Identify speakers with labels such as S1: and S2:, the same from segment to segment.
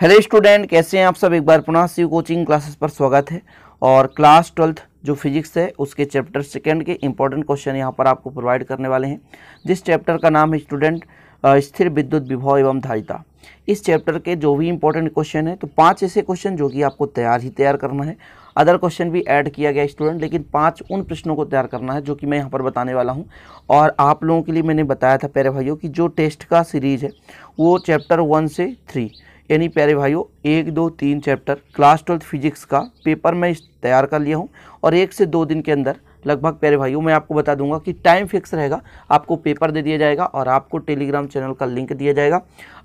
S1: hello student कैसे हैं आप सब एक बार पुनः शिव कोचिंग क्लासेस पर स्वागत है और क्लास ट्वेल्थ जो फिजिक्स है उसके चैप्टर सेकंड के इंपॉर्टेंट क्वेश्चन यहां पर आपको प्रोवाइड करने वाले हैं जिस चैप्टर का नाम है स्टूडेंट स्थिर विद्युत विभाव एवं धारिता इस चैप्टर के जो भी इंपॉर्टेंट क्वेश्चन है तो पाँच ऐसे क्वेश्चन जो कि आपको तैयार ही तैयार करना है अदर क्वेश्चन भी ऐड किया गया स्टूडेंट लेकिन पांच उन प्रश्नों को तैयार करना है जो कि मैं यहाँ पर बताने वाला हूँ और आप लोगों के लिए मैंने बताया था प्यारे भाइयों की जो टेस्ट का सीरीज़ है वो चैप्टर वन से थ्री यानी प्यारे भाइयों एक दो तीन चैप्टर क्लास ट्वेल्थ फिजिक्स का पेपर मैं तैयार कर लिया हूँ और एक से दो दिन के अंदर लगभग प्यारे भाइयों मैं आपको बता दूंगा कि टाइम फिक्स रहेगा आपको पेपर दे दिया जाएगा और आपको टेलीग्राम चैनल का लिंक दिया जाएगा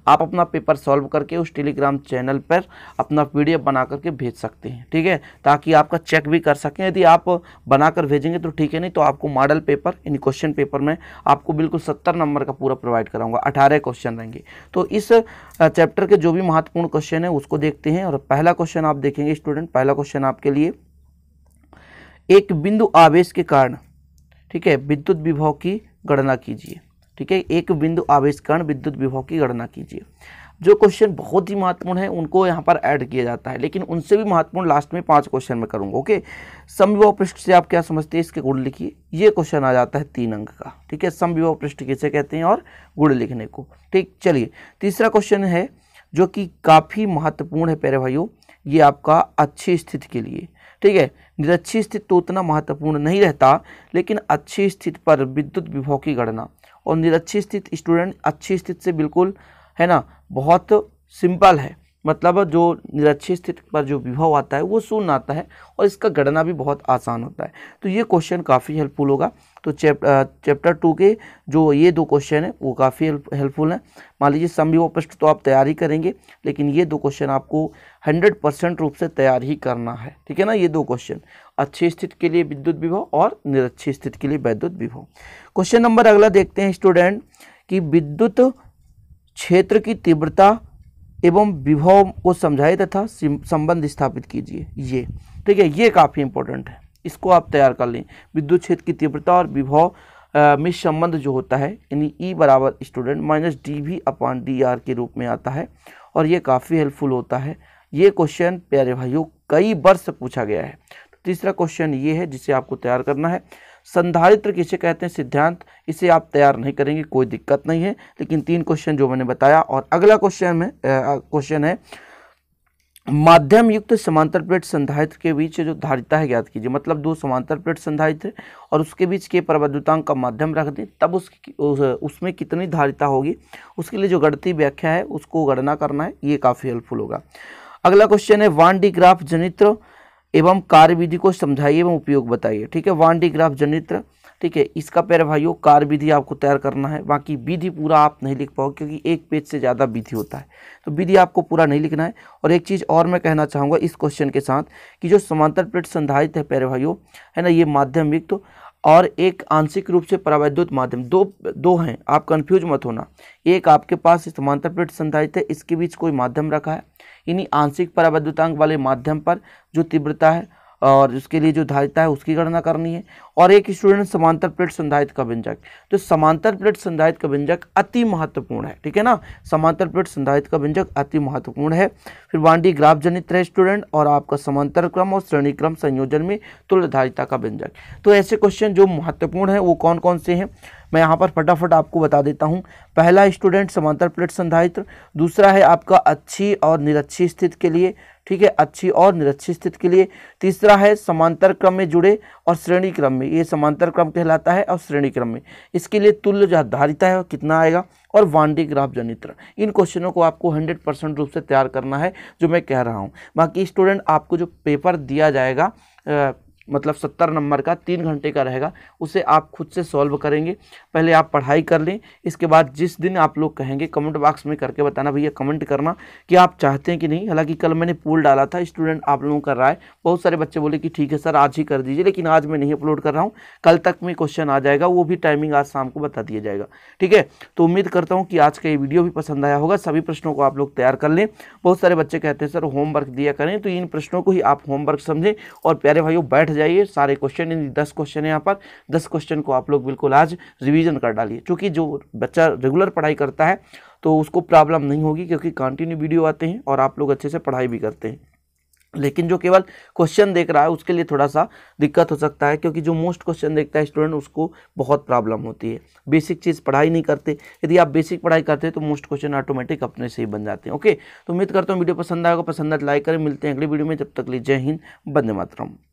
S1: आप अपना पेपर सॉल्व करके उस टेलीग्राम चैनल पर अपना पीडीएफ बना करके भेज सकते हैं ठीक है ताकि आपका चेक भी कर सकें यदि आप बनाकर भेजेंगे तो ठीक है नहीं तो आपको model paper in question paper में आपको बिल्कुल सत्तर नंबर का पूरा प्रोवाइड कराऊंगा अठारह क्वेश्चन रहेंगे तो इस चैप्टर के जो भी महत्वपूर्ण क्वेश्चन है उसको देखते हैं और पहला क्वेश्चन आप देखेंगे स्टूडेंट पहला क्वेश्चन आपके लिए एक बिंदु आवेश के कारण ठीक है विद्युत विभव की गणना कीजिए ठीक है एक बिंदु आवेश कारण विद्युत विभव की गणना कीजिए जो क्वेश्चन बहुत ही महत्वपूर्ण है उनको यहाँ पर ऐड किया जाता है लेकिन उनसे भी महत्वपूर्ण लास्ट में पांच क्वेश्चन में करूँगा ओके समविभव पृष्ठ से आप क्या समझते हैं इसके गुण लिखिए ये क्वेश्चन आ जाता है तीन अंक का ठीक है समविभव पृष्ठ किसे कहते हैं और गुण लिखने को ठीक चलिए तीसरा क्वेश्चन है जो कि काफ़ी महत्वपूर्ण है प्यारे भाइयों ये आपका अच्छी स्थिति के लिए ठीक है निरक्षी स्थित तो उतना महत्वपूर्ण नहीं रहता लेकिन अच्छी स्थिति पर विद्युत विभव की गणना और निरक्षी स्थित स्टूडेंट अच्छी स्थिति से बिल्कुल है ना बहुत सिंपल है मतलब जो निरक्षीय स्थिति पर जो विभव आता है वो शून्य आता है और इसका गणना भी बहुत आसान होता है तो ये क्वेश्चन काफ़ी हेल्पफुल होगा तो चैप चैप्टर टू के जो ये दो क्वेश्चन है वो काफ़ी हेल्पफुल हैं मान लीजिए संविव पृष्ठ तो आप तैयारी करेंगे लेकिन ये दो क्वेश्चन आपको हंड्रेड परसेंट रूप से तैयार ही करना है ठीक है ना ये दो क्वेश्चन अच्छी स्थिति के लिए विद्युत विभव और निरक्षी स्थिति के लिए वैद्युत विभव क्वेश्चन नंबर अगला देखते हैं स्टूडेंट कि विद्युत क्षेत्र की तीव्रता एवं विभव को समझाए तथा संबंध स्थापित कीजिए ये ठीक है ये काफ़ी इंपॉर्टेंट है इसको आप तैयार कर लें विद्युत क्षेत्र की तीव्रता और विभव में संबंध जो होता है यानी ई e बराबर स्टूडेंट minus D V upon D R के रूप में आता है और ये काफ़ी हेल्पफुल होता है ये क्वेश्चन प्यारे भाइयों कई वर्ष पूछा गया है तो तीसरा क्वेश्चन ये है जिसे आपको तैयार करना है संधारित्र किसे कहते हैं सिद्धांत इसे आप तैयार नहीं करेंगे कोई दिक्कत नहीं है लेकिन तीन क्वेश्चन जो मैंने बताया और अगला क्वेश्चन है क्वेश्चन है माध्यम युक्त समांतर प्लेट संधारित्र के बीच जो धारिता है ज्ञात कीजिए मतलब दो समांतर प्लेट संधारित्र और उसके बीच के परवद्युतांक का माध्यम रख दें तब उसकी उस, उसमें कितनी धारिता होगी उसके लिए जो गणती व्याख्या है उसको गणना करना है ये काफ़ी हेल्पफुल होगा अगला क्वेश्चन है वान डी ग्राफ जनित्र एवं कार्य विधि को समझाइए एवं उपयोग बताइए ठीक है वन डी ग्राफ जनित्र ठीक है इसका प्यारे भाइयों कार्य विधि आपको तैयार करना है बाकी विधि पूरा आप नहीं लिख पाओगे क्योंकि एक पेज से ज़्यादा विधि होता है तो विधि आपको पूरा नहीं लिखना है और एक चीज़ और मैं कहना चाहूँगा इस क्वेश्चन के साथ कि जो समांतर प्लेट संधारित है प्यारे भाइयों है ना ये माध्यमिक तो और एक आंशिक रूप से परावैद्युत माध्यम दो दो हैं आप कंफ्यूज मत होना एक आपके पास समांतर प्लेट संधारित है इसके बीच कोई माध्यम रखा है इन्हीं आंशिक परावैद्युतांक वाले माध्यम पर जो तीव्रता है और इसके लिए जो धारिता है उसकी गणना करनी है और एक स्टूडेंट समांतर प्लेट संधारित का व्यंजक तो समांतर प्लेट संधारित का व्यंजक अति महत्वपूर्ण है ठीक है ना समांतर प्लेट संधारित का व्यंजक अति महत्वपूर्ण है फिर वांडी ग्राफ जनित है स्टूडेंट और आपका समांतर क्रम और श्रेणी क्रम संयोजन में तुल्य धारिता का व्यंजक तो ऐसे क्वेश्चन जो महत्वपूर्ण है वो कौन कौन से हैं मैं यहाँ पर फटाफट आपको बता देता हूँ पहला स्टूडेंट समांतर प्लेट संधारित्र दूसरा है आपका अच्छी और निरक्षी स्थिति के लिए ठीक है अच्छी और निरक्षी स्थिति के लिए तीसरा है समांतर क्रम में जुड़े और श्रेणी क्रम में ये समांतर क्रम कहलाता है और श्रेणी क्रम में इसके लिए तुल्य जो आधारिता है कितना आएगा और वांडी ग्राफ जनित्र इन क्वेश्चनों को आपको 100 परसेंट रूप से तैयार करना है जो मैं कह रहा हूँ बाकी स्टूडेंट आपको जो पेपर दिया जाएगा मतलब सत्तर नंबर का तीन घंटे का रहेगा उसे आप खुद से सॉल्व करेंगे पहले आप पढ़ाई कर लें इसके बाद जिस दिन आप लोग कहेंगे कमेंट बॉक्स में करके बताना भैया कमेंट करना कि आप चाहते हैं कि नहीं हालांकि कल मैंने पूल डाला था स्टूडेंट आप लोगों का राय बहुत सारे बच्चे बोले कि ठीक है सर आज ही कर दीजिए लेकिन आज मैं नहीं अपलोड कर रहा हूँ कल तक में क्वेश्चन आ जाएगा वो भी टाइमिंग आज शाम को बता दिया जाएगा ठीक है तो उम्मीद करता हूँ कि आज का ये वीडियो भी पसंद आया होगा सभी प्रश्नों को आप लोग तैयार कर लें बहुत सारे बच्चे कहते हैं सर होमवर्क दिया करें तो इन प्रश्नों को ही आप होमवर्क समझें और प्यारे भाइयों बैठ जाइए सारे क्वेश्चन यानी दस क्वेश्चन है यहाँ पर दस क्वेश्चन को आप लोग बिल्कुल आज रिवीजन कर डालिए चूँकि जो बच्चा रेगुलर पढ़ाई करता है तो उसको प्रॉब्लम नहीं होगी क्योंकि कंटिन्यू वीडियो आते हैं और आप लोग अच्छे से पढ़ाई भी करते हैं लेकिन जो केवल क्वेश्चन देख रहा है उसके लिए थोड़ा सा दिक्कत हो सकता है क्योंकि जो मोस्ट क्वेश्चन देखता है स्टूडेंट उसको बहुत प्रॉब्लम होती है बेसिक चीज़ पढ़ाई नहीं करते यदि आप बेसिक पढ़ाई करते हैं तो मोस्ट क्वेश्चन ऑटोमेटिक अपने से ही बन जाते हैं ओके तो उम्मीद करता हूँ वीडियो पसंद आएगा पसंद आए लाइक तो करें मिलते हैं अगले वीडियो में जब तक लीजिए हिंद बंदे मातरम